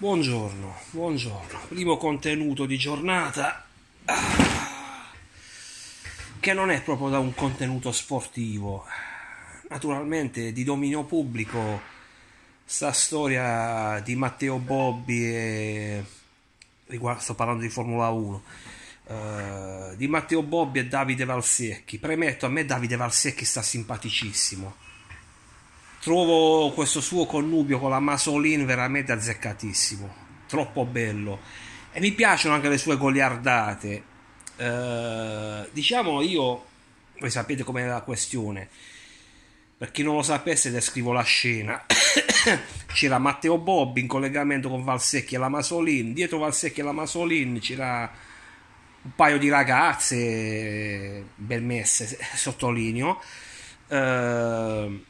Buongiorno, buongiorno. Primo contenuto di giornata ah, che non è proprio da un contenuto sportivo. Naturalmente di dominio pubblico sta storia di Matteo Bobbi e sto parlando di Formula 1. Uh, eh, di Matteo Bobbi e Davide Valsecchi. Premetto, a me Davide Valsecchi sta simpaticissimo trovo questo suo connubio con la Masolin veramente azzeccatissimo, troppo bello. E mi piacciono anche le sue goliardate. Eh, diciamo io, voi sapete com'è la questione. Per chi non lo sapesse, descrivo la scena. c'era Matteo Bobbi in collegamento con Valsecchi e la Masolin. Dietro Valsecchi e la Masolin c'era un paio di ragazze ben messe, sottolineo. Eh,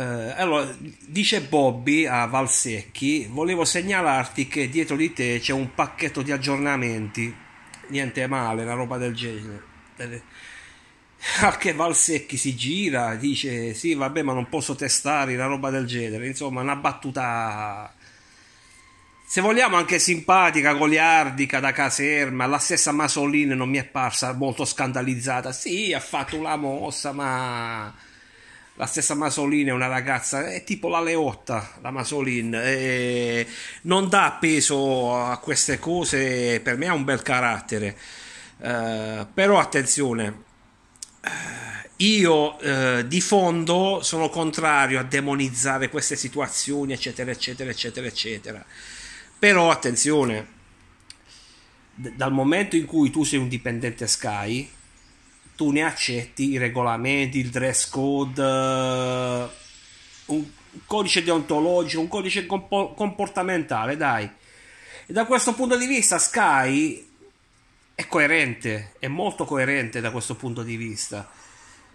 eh, allora, dice Bobby a Valsecchi, volevo segnalarti che dietro di te c'è un pacchetto di aggiornamenti. Niente male, una roba del genere. Eh, anche Valsecchi si gira, dice sì vabbè ma non posso testare una roba del genere. Insomma, una battuta se vogliamo anche simpatica, goliardica da caserma, la stessa Masolini non mi è parsa molto scandalizzata. Sì, ha fatto la mossa, ma la stessa Masolin è una ragazza, è tipo la Leotta, la Masolin, e non dà peso a queste cose, per me ha un bel carattere. Uh, però attenzione, eh, io eh, di fondo sono contrario a demonizzare queste situazioni, eccetera, eccetera, eccetera, eccetera. Però attenzione, d- dal momento in cui tu sei un dipendente Sky, tu ne accetti i regolamenti, il dress code, eh, un codice deontologico, un codice comportamentale, dai. E da questo punto di vista Sky è coerente, è molto coerente da questo punto di vista.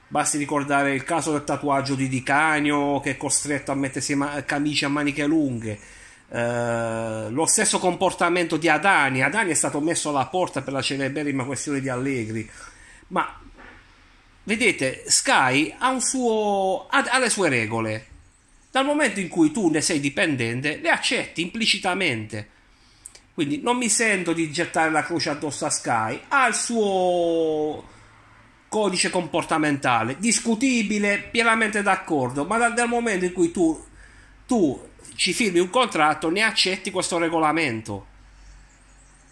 Basti ricordare il caso del tatuaggio di Di Canio che è costretto a mettersi ma- camicie a maniche lunghe. Eh, lo stesso comportamento di Adani. Adani è stato messo alla porta per la celeberrima questione di Allegri. Ma Vedete, Sky ha, suo, ha le sue regole. Dal momento in cui tu ne sei dipendente, le accetti implicitamente. Quindi non mi sento di gettare la croce addosso a Sky. Ha il suo codice comportamentale, discutibile, pienamente d'accordo, ma dal, dal momento in cui tu, tu ci firmi un contratto, ne accetti questo regolamento.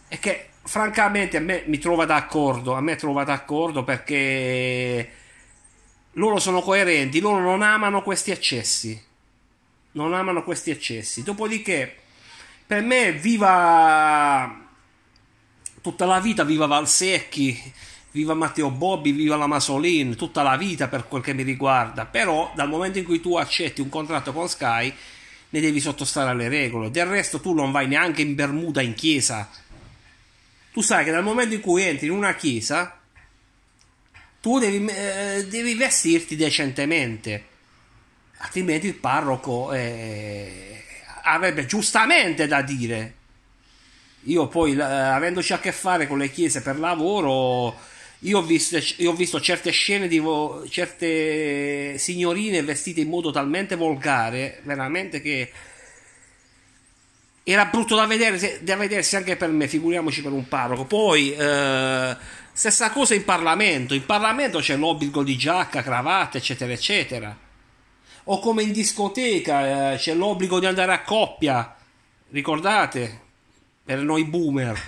E che francamente a me mi trova d'accordo, a me trova d'accordo perché loro sono coerenti, loro non amano questi eccessi, non amano questi eccessi. Dopodiché, per me, viva tutta la vita, viva Valsecchi, viva Matteo Bobbi, viva la Masolin, tutta la vita per quel che mi riguarda, però dal momento in cui tu accetti un contratto con Sky, ne devi sottostare alle regole, del resto tu non vai neanche in Bermuda in chiesa tu sai che dal momento in cui entri in una chiesa, tu devi, eh, devi vestirti decentemente, altrimenti il parroco eh, avrebbe giustamente da dire. Io poi, eh, avendoci a che fare con le chiese per lavoro, io ho visto, io ho visto certe scene di vo- certe signorine vestite in modo talmente volgare, veramente che era brutto da, vedere, da vedersi anche per me, figuriamoci per un parroco. Poi, eh, stessa cosa in Parlamento. In Parlamento c'è l'obbligo di giacca, cravatta, eccetera, eccetera. O come in discoteca eh, c'è l'obbligo di andare a coppia, ricordate? Per noi boomer.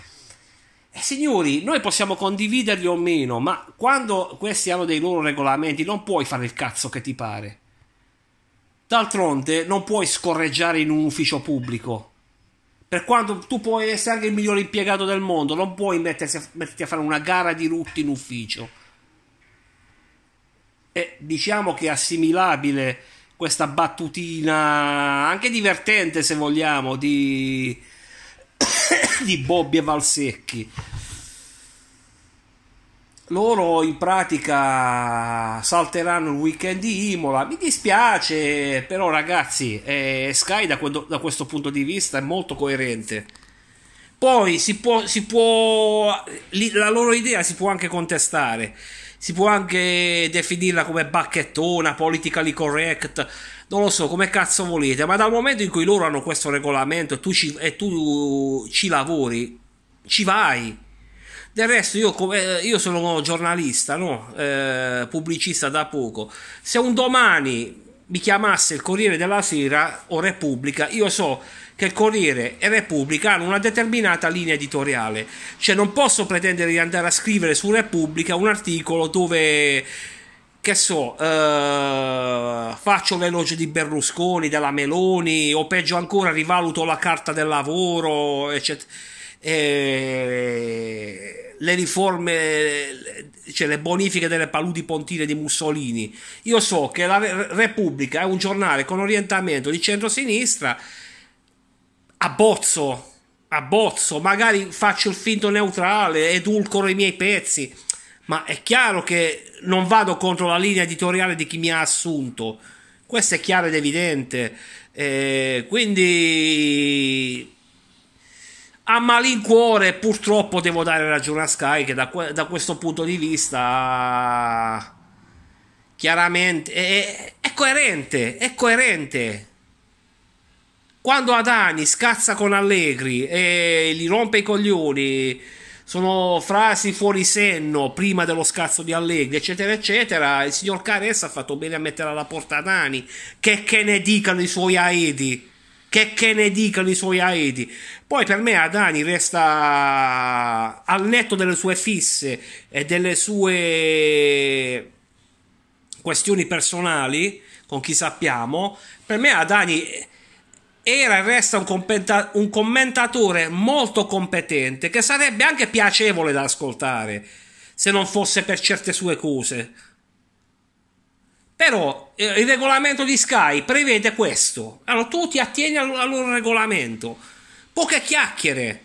Eh, signori, noi possiamo condividerli o meno, ma quando questi hanno dei loro regolamenti non puoi fare il cazzo che ti pare. D'altronde non puoi scorreggiare in un ufficio pubblico per quanto tu puoi essere anche il migliore impiegato del mondo, non puoi mettersi a, metterti a fare una gara di rutti in ufficio. E diciamo che è assimilabile questa battutina, anche divertente se vogliamo, di, di Bobby e Valsecchi loro in pratica salteranno il weekend di Imola. Mi dispiace, però ragazzi, eh, Sky da, quando, da, questo punto di vista è molto coerente. Poi si può, si può, la loro idea si può anche contestare, si può anche definirla come bacchettona, politically correct, non lo so come cazzo volete, ma dal momento in cui loro hanno questo regolamento tu ci, e tu ci lavori, ci vai del resto, io, come, eh, io sono giornalista, no? eh, pubblicista da poco. Se un domani mi chiamasse il Corriere della Sera o Repubblica, io so che il Corriere e Repubblica hanno una determinata linea editoriale, cioè non posso pretendere di andare a scrivere su Repubblica un articolo dove che so, eh, faccio l'elogio di Berlusconi, della Meloni, o peggio ancora rivaluto la carta del lavoro, eccetera. E eh, le riforme, cioè le bonifiche delle paludi pontine di Mussolini. Io so che la Repubblica è un giornale con orientamento di centrosinistra, abbozzo, abbozzo, magari faccio il finto neutrale, edulcoro i miei pezzi, ma è chiaro che non vado contro la linea editoriale di chi mi ha assunto. Questo è chiaro ed evidente. Eh, quindi a malincuore purtroppo devo dare ragione a Sky che da, da questo punto di vista chiaramente è, è, coerente è coerente quando Adani scazza con Allegri e gli rompe i coglioni sono frasi fuori senno prima dello scazzo di Allegri eccetera eccetera il signor Caressa ha fatto bene a mettere alla porta Adani che che ne dicano i suoi aedi che, che ne dicano i suoi aedi. Poi per me Adani resta al netto delle sue fisse e delle sue questioni personali con chi sappiamo, per me Adani era e resta un, commentatore molto competente che sarebbe anche piacevole da ascoltare se non fosse per certe sue cose. Però eh, il regolamento di Sky prevede questo. Allora tu ti attieni al, al loro regolamento. Poche chiacchiere.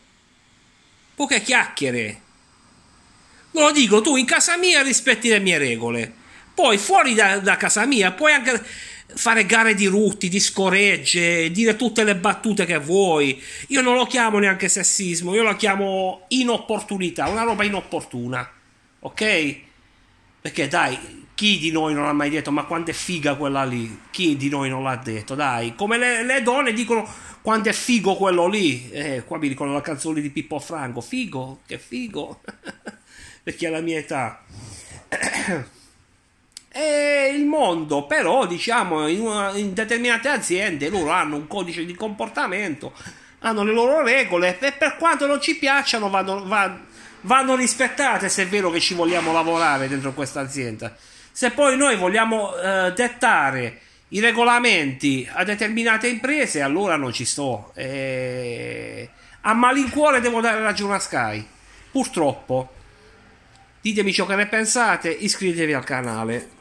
Poche chiacchiere. Non lo dico, tu in casa mia rispetti le mie regole. Poi fuori da, da casa mia puoi anche fare gare di rutti, di scoregge, dire tutte le battute che vuoi. Io non lo chiamo neanche sessismo, io lo chiamo inopportunità, una roba inopportuna. Ok? Perché dai, chi di noi non ha mai detto ma quanto è figa quella lì? Chi di noi non l'ha detto? Dai, come le, le donne dicono quanto è figo quello lì. Eh, qua mi ricordo la canzone di Pippo Franco, figo, che figo, perché è la mia età. e il mondo però diciamo in, una, in determinate aziende loro hanno un codice di comportamento hanno le loro regole e per quanto non ci piacciono vanno, vanno, vanno rispettate se è vero che ci vogliamo lavorare dentro questa azienda se poi noi vogliamo eh, dettare i regolamenti a determinate imprese, allora non ci sto. E... Eh, a malincuore devo dare ragione a Sky. Purtroppo. Ditemi ciò che ne pensate, iscrivetevi al canale.